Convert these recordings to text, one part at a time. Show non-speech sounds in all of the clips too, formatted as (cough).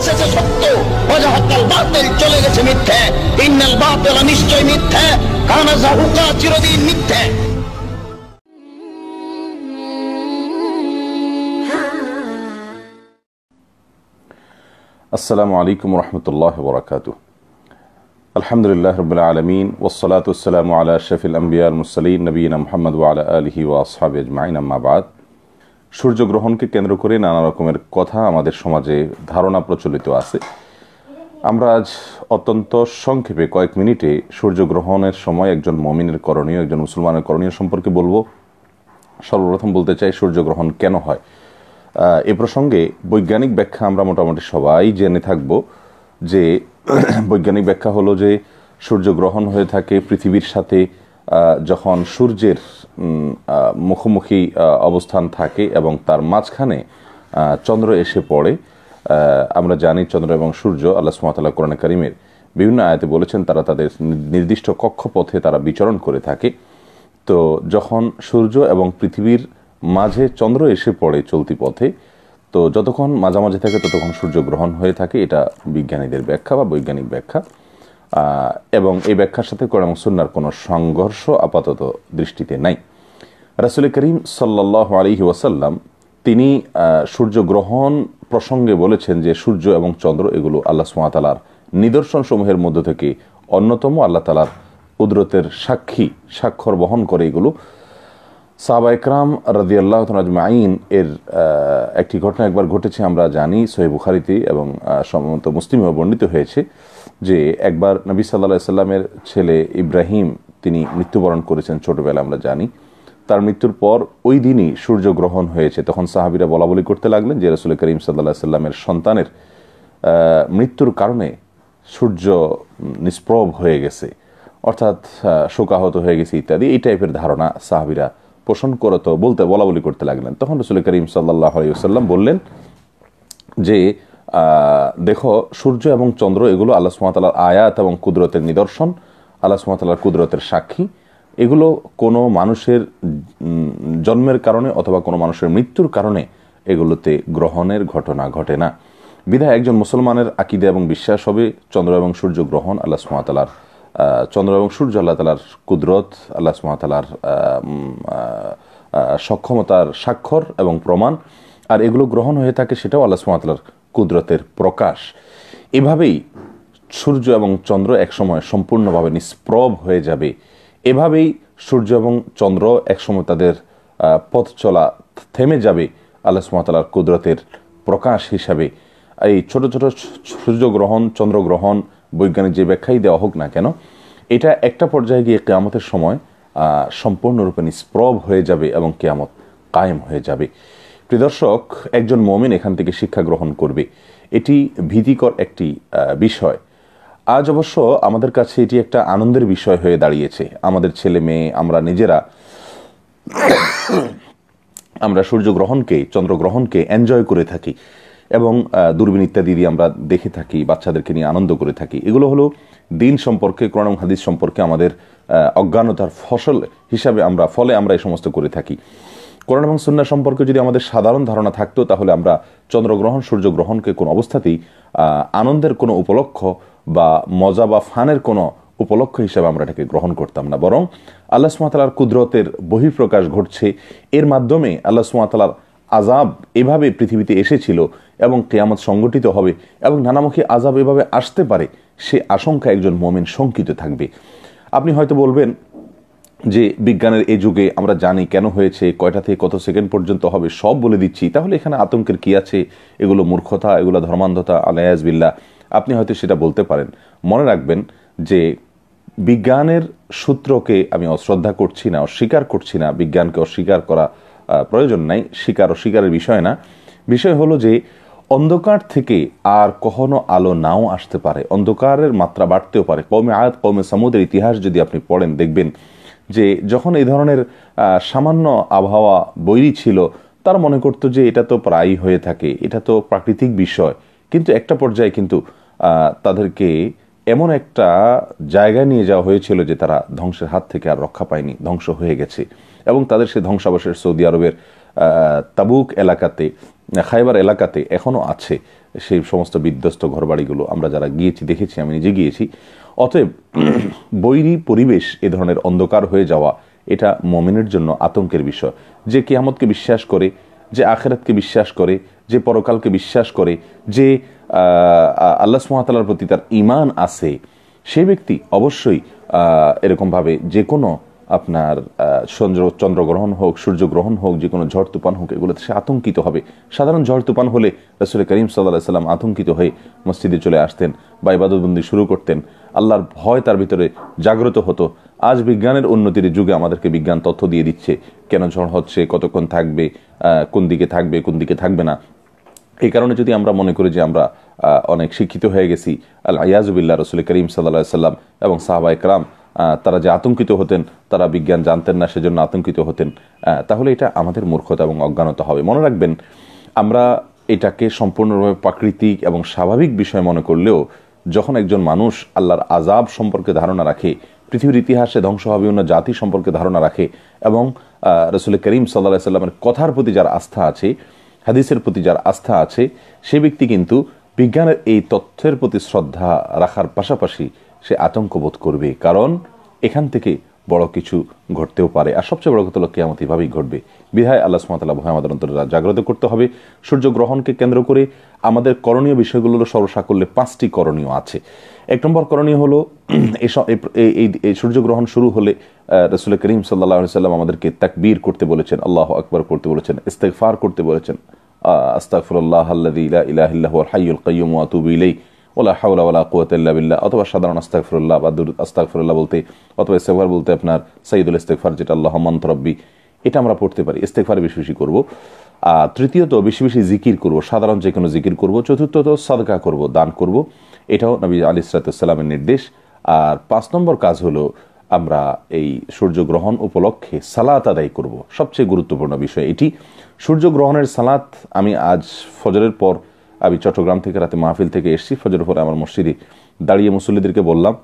এসেছে সত্য অজাহাত্তাল বাতিল চলে গেছে মিথ্যে ইন্নাল বাতিল নিশ্চয় মিথ্যে কানা জাহুকা চিরদিন মিথ্যে আসসালামু আলাইকুম রহমতুল্লাহ বরাকাত আলহামদুলিল্লাহ রবিল আলমিন ওসলাত আলা শফিল আম্বিয়াল মুসলিম নবীন মোহাম্মদ ওয়ালা আলহি ওয়াসহাব আজমাইন আম্মাবাদ সূর্যগ্রহণকে কেন্দ্র করে নানা রকমের কথা আমাদের সমাজে ধারণা প্রচলিত আছে আমরা আজ অত্যন্ত সংক্ষেপে কয়েক মিনিটে সূর্যগ্রহণের সময় একজন মমিনের করণীয় একজন মুসলমানের করণীয় সম্পর্কে বলবো সর্বপ্রথম বলতে চাই সূর্যগ্রহণ কেন হয় এ প্রসঙ্গে বৈজ্ঞানিক ব্যাখ্যা আমরা মোটামুটি সবাই জেনে থাকব যে বৈজ্ঞানিক ব্যাখ্যা হলো যে সূর্যগ্রহণ হয়ে থাকে পৃথিবীর সাথে যখন সূর্যের মুখোমুখি অবস্থান থাকে এবং তার মাঝখানে চন্দ্র এসে পড়ে আমরা জানি চন্দ্র এবং সূর্য আল্লাহ সুমাতাল্লাহ কোরআন করিমের বিভিন্ন আয়াতে বলেছেন তারা তাদের নির্দিষ্ট কক্ষপথে তারা বিচরণ করে থাকে তো যখন সূর্য এবং পৃথিবীর মাঝে চন্দ্র এসে পড়ে চলতি পথে তো যতক্ষণ মাঝামাঝি থাকে ততক্ষণ সূর্য গ্রহণ হয়ে থাকে এটা বিজ্ঞানীদের ব্যাখ্যা বা বৈজ্ঞানিক ব্যাখ্যা এবং এই ব্যাখ্যার সাথে কোরআন সুন্নার কোনো সংঘর্ষ আপাতত দৃষ্টিতে নাই রাসুল করিম সাল্লাহ আলী ওয়াসাল্লাম তিনি সূর্যগ্রহণ প্রসঙ্গে বলেছেন যে সূর্য এবং চন্দ্র এগুলো আল্লাহ সুমাতালার নিদর্শনসমূহের মধ্য থেকে অন্যতম আল্লাহ তালার কুদরতের সাক্ষী স্বাক্ষর বহন করে এগুলো সাহাবা ইকরাম রাজি আল্লাহ আজমাইন এর একটি ঘটনা একবার ঘটেছে আমরা জানি সোহেব বুখারিতে এবং সম্ভবত মুসলিমেও বর্ণিত হয়েছে যে একবার নবী সাল্লাহ সাল্লামের ছেলে ইব্রাহিম তিনি মৃত্যুবরণ করেছেন ছোটোবেলা আমরা জানি তার মৃত্যুর পর ওই দিনই সূর্যগ্রহণ হয়েছে তখন সাহাবিরা বলা বলি করতে লাগলেন যে রসুল করিম সাল্লাহ সাল্লামের সন্তানের মৃত্যুর কারণে সূর্য নিষ্প্রভ হয়ে গেছে অর্থাৎ শোকাহত হয়ে গেছে ইত্যাদি এই টাইপের ধারণা সাহাবিরা পোষণ করত বলতে বলা বলি করতে লাগলেন তখন রসুল করিম সাল্লাহ আলিয়াল্লাম বললেন যে দেখো সূর্য এবং চন্দ্র এগুলো আল্লাহ সুমাতালার আয়াত এবং কুদরতের নিদর্শন আল্লাহ সুমাতালার কুদরতের সাক্ষী এগুলো কোনো মানুষের জন্মের কারণে অথবা কোনো মানুষের মৃত্যুর কারণে এগুলোতে গ্রহণের ঘটনা ঘটে না বিধায় একজন মুসলমানের আকিদে এবং বিশ্বাস হবে চন্দ্র এবং সূর্য গ্রহণ আল্লাহ সুমাতালার চন্দ্র এবং সূর্য আল্লাহ তালার কুদরত আল্লাহ সুমাতালার সক্ষমতার স্বাক্ষর এবং প্রমাণ আর এগুলো গ্রহণ হয়ে থাকে সেটাও আল্লাহ সুমাতালার কুদরতের প্রকাশ এভাবেই সূর্য এবং চন্দ্র একসময় সম্পূর্ণভাবে নিষ্প্রভ হয়ে যাবে এভাবেই সূর্য এবং চন্দ্র একসময় তাদের পথ চলা থেমে যাবে আল্লাহ সুমাতালার কুদরতের প্রকাশ হিসাবে এই ছোট ছোট সূর্যগ্রহণ চন্দ্রগ্রহণ বৈজ্ঞানিক যে ব্যাখ্যাই দেওয়া হোক না কেন এটা একটা পর্যায়ে গিয়ে কেয়ামতের সময় সম্পূর্ণরূপে নিষ্প্রব হয়ে যাবে এবং কেয়ামত কায়েম হয়ে যাবে প্রিদর্শক একজন মমিন এখান থেকে শিক্ষা গ্রহণ করবে এটি ভীতিকর একটি বিষয় আজ অবশ্য আমাদের কাছে এটি একটা আনন্দের বিষয় হয়ে দাঁড়িয়েছে আমাদের ছেলে মেয়ে আমরা নিজেরা (coughs) আমরা সূর্যগ্রহণকে চন্দ্রগ্রহণকে এনজয় করে থাকি এবং দূরবীন ইত্যাদি দিয়ে আমরা দেখে থাকি বাচ্চাদেরকে নিয়ে আনন্দ করে থাকি এগুলো হলো দিন সম্পর্কে কোরআন হাদিস সম্পর্কে আমাদের অজ্ঞানতার ফসল হিসাবে আমরা ফলে আমরা এই সমস্ত করে থাকি কোরআন এবং সুন্না সম্পর্কে যদি আমাদের সাধারণ ধারণা থাকতো তাহলে আমরা চন্দ্রগ্রহণ সূর্যগ্রহণকে কোনো অবস্থাতেই আনন্দের কোনো উপলক্ষ বা মজা বা ফানের কোনো উপলক্ষ হিসাবে আমরা এটাকে গ্রহণ করতাম না বরং আল্লাহ সুমাতালার কুদরতের বহিঃপ্রকাশ ঘটছে এর মাধ্যমে আল্লাহ সুমাতালার আজাব এভাবে পৃথিবীতে এসেছিল এবং কেয়ামত সংগঠিত হবে এবং নানামুখী আজাব এভাবে আসতে পারে সে আশঙ্কা একজন মোমেন শঙ্কিত থাকবে আপনি হয়তো বলবেন যে বিজ্ঞানের এই যুগে আমরা জানি কেন হয়েছে কয়টা থেকে কত সেকেন্ড পর্যন্ত হবে সব বলে দিচ্ছি তাহলে এখানে আতঙ্কের কী আছে এগুলো মূর্খতা এগুলো ধর্মান্ধতা আলায়াজবিল্লা আপনি হয়তো সেটা বলতে পারেন মনে রাখবেন যে বিজ্ঞানের সূত্রকে আমি অশ্রদ্ধা করছি না অস্বীকার করছি না বিজ্ঞানকে অস্বীকার করা প্রয়োজন নাই শিকার ও শিকারের বিষয় না বিষয় হলো যে অন্ধকার থেকে আর কখনো আলো নাও আসতে পারে অন্ধকারের মাত্রা বাড়তেও পারে কমে আয়াত কমে সমুদ্রের ইতিহাস যদি আপনি পড়েন দেখবেন যে যখন এই ধরনের সামান্য আবহাওয়া বৈরী ছিল তার মনে করতো যে এটা তো প্রায়ই হয়ে থাকে এটা তো প্রাকৃতিক বিষয় কিন্তু একটা পর্যায়ে কিন্তু তাদেরকে এমন একটা জায়গায় নিয়ে যাওয়া হয়েছিল যে তারা ধ্বংসের হাত থেকে আর রক্ষা পায়নি ধ্বংস হয়ে গেছে এবং তাদের সেই ধ্বংসাবশেষ সৌদি আরবের তাবুক এলাকাতে খাইবার এলাকাতে এখনও আছে সেই সমস্ত বিধ্বস্ত ঘরবাড়িগুলো আমরা যারা গিয়েছি দেখেছি আমি নিজে গিয়েছি অতএব (clears throat) বৈরী পরিবেশ এ ধরনের অন্ধকার হয়ে যাওয়া এটা মমিনের জন্য আতঙ্কের বিষয় যে কেয়ামতকে বিশ্বাস করে যে আখেরাতকে বিশ্বাস করে যে পরকালকে বিশ্বাস করে যে আল্লাহ সুমাতালার প্রতি তার ইমান আছে সে ব্যক্তি অবশ্যই এরকমভাবে যে কোনো আপনার চন্দ্র চন্দ্রগ্রহণ হোক সূর্যগ্রহণ হোক যে কোনো ঝড় তুফান হোক এগুলোতে সে আতঙ্কিত হবে সাধারণ ঝড় তুফান হলে রসুল করিম সাল্লাহ সাল্লাম আতঙ্কিত হয়ে মসজিদে চলে আসতেন বা ইবাদতবন্দি শুরু করতেন আল্লাহর ভয় তার ভিতরে জাগ্রত হতো আজ বিজ্ঞানের উন্নতির যুগে আমাদেরকে বিজ্ঞান তথ্য দিয়ে দিচ্ছে কেন ঝড় হচ্ছে কতক্ষণ থাকবে কোন দিকে থাকবে কোন দিকে থাকবে না এই কারণে যদি আমরা মনে করি যে আমরা অনেক শিক্ষিত হয়ে গেছি আল্লাহ আয়াজুবিল্লাহ রসুল করিম সাল্লাহ সাল্লাম এবং সাহাবা ইকরাম তারা যে আতঙ্কিত হতেন তারা বিজ্ঞান জানতেন না সেজন্য আতঙ্কিত হতেন তাহলে এটা আমাদের মূর্খতা এবং অজ্ঞানতা হবে মনে রাখবেন আমরা এটাকে সম্পূর্ণরূপে প্রাকৃতিক এবং স্বাভাবিক বিষয় মনে করলেও যখন একজন মানুষ আল্লাহর আজাব সম্পর্কে ধারণা রাখে পৃথিবীর ইতিহাসে ধ্বংস হবে অন্য জাতি সম্পর্কে ধারণা রাখে এবং রসুল করিম সাল্লা সাল্লামের কথার প্রতি যার আস্থা আছে হাদিসের প্রতি যার আস্থা আছে সে ব্যক্তি কিন্তু বিজ্ঞানের এই তথ্যের প্রতি শ্রদ্ধা রাখার পাশাপাশি সে আতঙ্ক বোধ করবে কারণ এখান থেকে বড় কিছু ঘটতেও পারে আর সবচেয়ে বড় কথা লক্ষ্যে কেয়ামত এভাবেই ঘটবে বিধায় আল্লাহ সুমাতাল্লাহ ভয় আমাদের অন্তররা জাগ্রত করতে হবে সূর্য গ্রহণকে কেন্দ্র করে আমাদের করণীয় বিষয়গুলো সর্বসাকল্যে পাঁচটি করণীয় আছে এক নম্বর করণীয় হলো (clears throat) এই সূর্যগ্রহণ শুরু হলে রসুল করিম সাল্লাহ সাল্লাম আমাদেরকে তাকবীর করতে বলেছেন আল্লাহ আকবর করতে বলেছেন ইস্তেকফার করতে বলেছেন আস্তাকফুরল্লাহ আল্লাহ ইলাহ ইল্লাহ হাইউল কাইম আতুব ইলাই ওলা হাউলা ওলা কুয়াতিল্লা বিল্লা অথবা সাধারণ আস্তাকফরুল্লাহ বা আস্তাকফরুল্লাহ বলতে অথবা ইস্তেকফার বলতে আপনার সঈদুল ইস্তেকফার যেটা আল্লাহ মন্তরব্বী এটা আমরা পড়তে পারি ইস্তেকফার বেশি বেশি করবো আর তৃতীয়ত বেশি বেশি জিকির করব সাধারণ যে কোনো জিকির করব চতুর্থত সাদকা করব দান করব এটাও নবী আলি সালাতামের নির্দেশ আর পাঁচ নম্বর কাজ হলো আমরা এই সূর্যগ্রহণ উপলক্ষে সালাত আদায় করব সবচেয়ে গুরুত্বপূর্ণ বিষয় এটি সূর্যগ্রহণের সালাত আমি আজ ফজরের পর আমি চট্টগ্রাম থেকে রাতে মাহফিল থেকে এসছি ফজর ফরে আমার মসজিদে দাঁড়িয়ে মুসল্লিদেরকে বললাম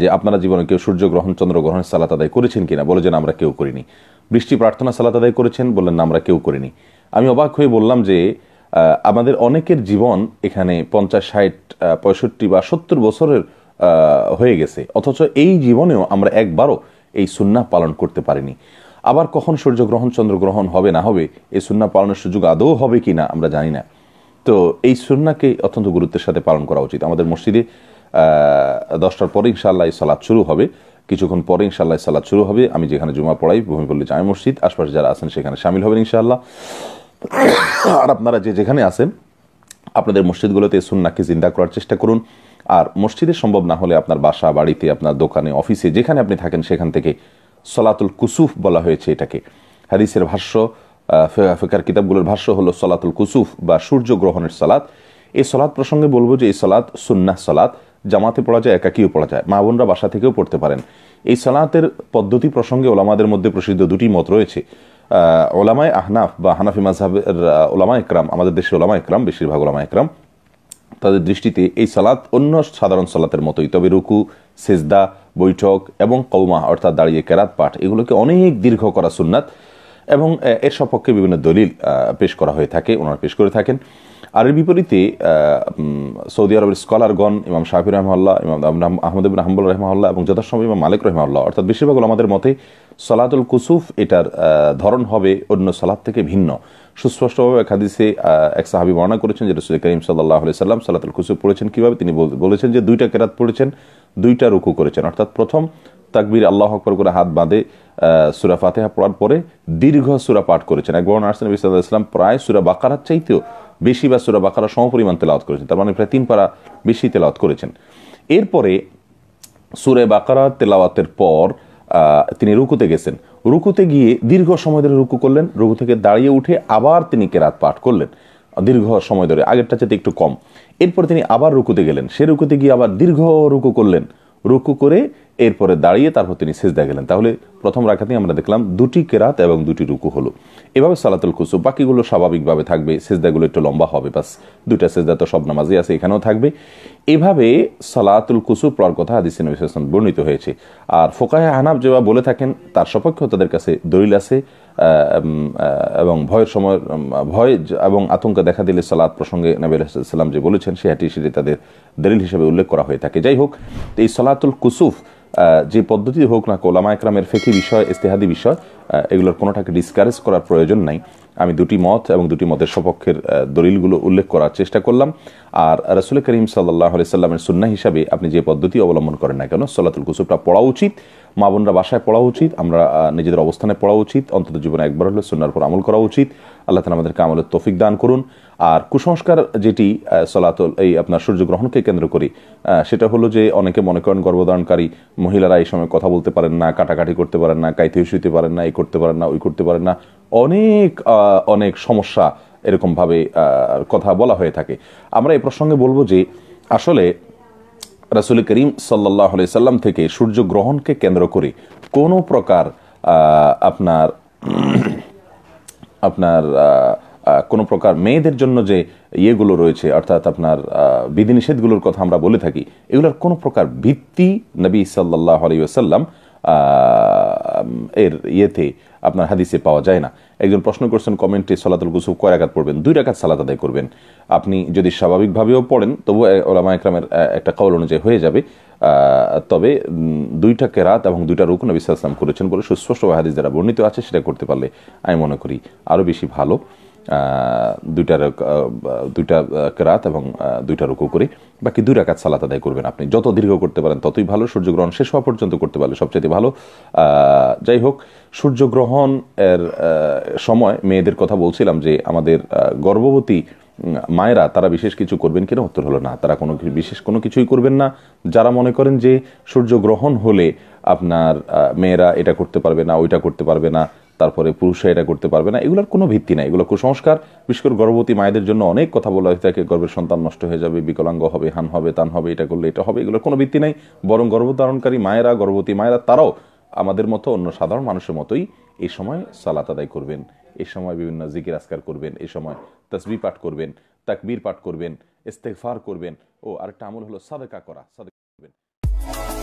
যে আপনারা জীবনে কেউ সূর্যগ্রহণ চন্দ্রগ্রহণের সালাত আদায় করেছেন কিনা বলে যেন আমরা কেউ করিনি বৃষ্টি প্রার্থনা সালাত আদায় করেছেন বললেন না আমরা কেউ করিনি আমি অবাক হয়ে বললাম যে আমাদের অনেকের জীবন এখানে পঞ্চাশ ষাট পঁয়ষট্টি বা সত্তর বছরের হয়ে গেছে অথচ এই জীবনেও আমরা একবারও এই সুন্না পালন করতে পারিনি আবার কখন সূর্যগ্রহণ চন্দ্রগ্রহণ হবে না হবে এই সুন্না পালনের সুযোগ আদৌ হবে কি না আমরা জানি না তো এই সুন্নাকে অত্যন্ত গুরুত্বের সাথে পালন করা উচিত আমাদের মসজিদে দশটার পরে ইনশাআল্লাহ এই সালাদ শুরু হবে কিছুক্ষণ পরে ইনশাআল্লাহ সালাদ শুরু হবে আমি যেখানে জুমা পড়াই ভূমিপল্লী জামে মসজিদ আশপাশে যারা আছেন সেখানে সামিল হবেন ইনশাআল্লাহ আর আপনারা যে যেখানে আছেন আপনাদের মসজিদগুলোতে সুন্নাকে জিন্দা করার চেষ্টা করুন আর মসজিদে সম্ভব না হলে আপনার বাসা বাড়িতে আপনার দোকানে অফিসে যেখানে আপনি থাকেন সেখান থেকে সলাতুল কুসুফ বলা হয়েছে এটাকে হাদিসের ভাষ্য ফেকার কিতাবগুলোর ভাষ্য হলো সলাতুল কুসুফ বা সূর্য গ্রহণের সালাত এই সলাদ প্রসঙ্গে বলবো যে এই সলাদ সুন্নাহ সলাদ জামাতে পড়া যায় একাকিও পড়া যায় মা বোনরা বাসা থেকেও পড়তে পারেন এই সালাতের পদ্ধতি প্রসঙ্গে ওলামাদের মধ্যে প্রসিদ্ধ দুটি মত রয়েছে ওলামায় আহনাফ বা হানাফি মাজহাবের ওলামা একরাম আমাদের দেশে ওলামা একরাম বেশিরভাগ ওলামা একরাম তাদের দৃষ্টিতে এই সালাত অন্য সাধারণ সালাতের মতোই তবে রুকু সেজদা বৈঠক এবং কৌমা অর্থাৎ দাঁড়িয়ে কেরাত পাঠ এগুলোকে অনেক দীর্ঘ করা সুন্নাত এবং এর সপক্ষে বিভিন্ন দলিল পেশ করা হয়ে থাকে ওনারা পেশ করে থাকেন আর এর বিপরীতে সৌদি আরবের স্কলারগণ ইমাম শাহি রহমাল্লাহ ইমাম আহমদ ইবিন হাম্বুল রহমাল্লাহ এবং যথাসময় ইমাম মালিক রহমাল্লাহ অর্থাৎ বেশিরভাগ আমাদের মতে সলাতুল কুসুফ এটার ধরন হবে অন্য সলাদ থেকে ভিন্ন সুস্পষ্টভাবে এক হাদিসে এক সাহাবি বর্ণনা করেছেন যে রসুল করিম সাল্লাহ সাল্লাম সালাতুল কুসুফ পড়েছেন কীভাবে তিনি বলেছেন যে দুইটা কেরাত পড়েছেন দুইটা রুকু করেছেন অর্থাৎ প্রথম তাকবির আল্লাহ আকবর করে হাত বাঁধে সুরা ফাতেহা পড়ার পরে দীর্ঘ সুরা পাঠ করেছেন একবার বর্ণ আসলেন ইসলাম প্রায় সুরা বাকারার চাইতেও বেশি বা সুরা বাকারা সমপরিমাণ তেলাওয়াত করেছেন তার মানে প্রায় তিন পারা বেশি তেলাওয়াত করেছেন এরপরে সুরে বাকারা তেলাওয়াতের পর তিনি রুকুতে গেছেন রুকুতে গিয়ে দীর্ঘ সময় ধরে রুকু করলেন রুকু থেকে দাঁড়িয়ে উঠে আবার তিনি কেরাত পাঠ করলেন দীর্ঘ সময় ধরে আগেরটা চাইতে একটু কম এরপর তিনি আবার রুকুতে গেলেন সে রুকুতে গিয়ে আবার দীর্ঘ রুকু করলেন রুকু করে এরপরে দাঁড়িয়ে তারপর তিনি সেজদা গেলেন তাহলে প্রথম রাখাতেই আমরা দেখলাম দুটি কেরাত এবং দুটি রুকু হলো এভাবে সালাতুল কুসু বাকিগুলো স্বাভাবিকভাবে থাকবে সেজদাগুলো একটু লম্বা হবে বাস দুইটা সেজদা তো সব নামাজই আছে এখানেও থাকবে এভাবে সালাতুল কুসু পড়ার কথা আদি নবী বর্ণিত হয়েছে আর ফোকাহে আহনাব যেভাবে বলে থাকেন তার সপক্ষেও তাদের কাছে দলিল আছে এবং ভয়ের সময় ভয় এবং আতঙ্ক দেখা দিলে সালাদ প্রসঙ্গে নবী আলাইসাল্লাম যে বলেছেন সে হাটি সেটি তাদের দলিল হিসেবে উল্লেখ করা হয়ে থাকে যাই হোক এই সালাতুল কুসুফ যে পদ্ধতি হোক না কোলামা একরামের ফেকি বিষয় ইস্তেহাদি বিষয় এগুলোর কোনোটাকে ডিসকারেজ করার প্রয়োজন নাই আমি দুটি মত এবং দুটি মতের সপক্ষের দলিলগুলো উল্লেখ করার চেষ্টা করলাম আর রসুল করিম সাল্লাহ সাল্লামের সুন্না হিসাবে আপনি যে পদ্ধতি অবলম্বন করেন না কেন সলাতুল কুসুফটা পড়া উচিত মা বোনরা বাসায় পড়া উচিত আমরা নিজেদের অবস্থানে পড়া উচিত অন্তত জীবনে একবার হলে সুন্নার পর আমল করা উচিত আল্লাহ তালা আমাদেরকে আমলের তৌফিক দান করুন আর কুসংস্কার যেটি সলাতল এই আপনার সূর্যগ্রহণকে কেন্দ্র করি সেটা হলো যে অনেকে মনে করেন গর্ভধারণকারী মহিলারা এই সময় কথা বলতে পারেন না কাটাকাটি করতে পারেন না কাইতে শুইতে পারেন না এই করতে পারেন না ওই করতে পারেন না অনেক অনেক সমস্যা এরকমভাবে কথা বলা হয়ে থাকে আমরা এই প্রসঙ্গে বলবো যে আসলে রাসুল করিম সাল্লাহ সাল্লাম থেকে সূর্য গ্রহণকে কেন্দ্র করে কোনো প্রকার আপনার আপনার কোনো প্রকার মেয়েদের জন্য যে ইয়েগুলো রয়েছে অর্থাৎ আপনার বিধিনিষেধগুলোর কথা আমরা বলে থাকি এগুলোর কোনো প্রকার ভিত্তি নবী সাল্লাহ আলী আসাল্লাম এর ইয়েতে আপনার হাদিসে পাওয়া যায় না একজন প্রশ্ন করছেন কমেন্টে সালাতুল গুসুফ কয় রাখাত পড়বেন দুই রাখাত সালাত আদায় করবেন আপনি যদি স্বাভাবিকভাবেও পড়েন তবু ওলামা একরামের একটা কৌল অনুযায়ী হয়ে যাবে তবে দুইটা কেরাত এবং দুইটা রুকুন বিশ্বাস করেছেন বলে সুস্পষ্ট হাদিস যারা বর্ণিত আছে সেটা করতে পারলে আমি মনে করি আরও বেশি ভালো দুইটা দুইটা রাত এবং দুইটা রুকু করে বাকি দুই রাকাত সালাত আদায় করবেন আপনি যত দীর্ঘ করতে পারেন ততই ভালো সূর্যগ্রহণ শেষ হওয়া পর্যন্ত করতে পারলে সবচেয়ে ভালো যাই হোক সূর্যগ্রহণ এর সময় মেয়েদের কথা বলছিলাম যে আমাদের গর্ভবতী মায়েরা তারা বিশেষ কিছু করবেন কিনা উত্তর হলো না তারা কোনো বিশেষ কোনো কিছুই করবেন না যারা মনে করেন যে সূর্যগ্রহণ হলে আপনার মেয়েরা এটা করতে পারবে না ওইটা করতে পারবে না তারপরে পুরুষরা এটা করতে পারবে না এগুলোর কোনো ভিত্তি নাই এগুলো কুসংস্কার বিশেষ করে গর্ভবতী মায়েদের জন্য অনেক কথা বলা হয়েছে তাকে গর্ভের সন্তান নষ্ট হয়ে যাবে বিকলাঙ্গ হবে হান হবে তান হবে এটা করলে এটা হবে এগুলোর কোনো ভিত্তি নাই বরং গর্ভধারণকারী মায়েরা গর্ভবতী মায়েরা তারাও আমাদের মতো অন্য সাধারণ মানুষের মতোই এই সময় সালাত আদায় করবেন এই সময় বিভিন্ন জিকির আসকার করবেন এই সময় তসবি পাঠ করবেন তাকবীর পাঠ করবেন ইস্তেকফার করবেন ও আরেকটা আমল হলো সাদেকা করা সাদেকা করবেন